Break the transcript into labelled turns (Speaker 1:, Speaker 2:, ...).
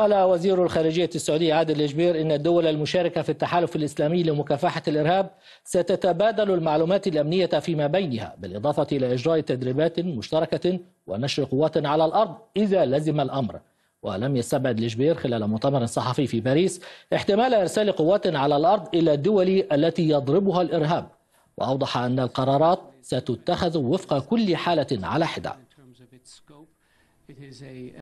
Speaker 1: قال وزير الخارجية السعودية عادل الجبير إن الدول المشاركة في التحالف الإسلامي لمكافحة الإرهاب ستتبادل المعلومات الأمنية فيما بينها بالإضافة إلى إجراء تدريبات مشتركة ونشر قوات على الأرض إذا لزم الأمر ولم يستبعد الجبير خلال مؤتمر صحفي في باريس احتمال إرسال قوات على الأرض إلى الدول التي يضربها الإرهاب وأوضح أن القرارات ستتخذ وفق كل حالة على حدة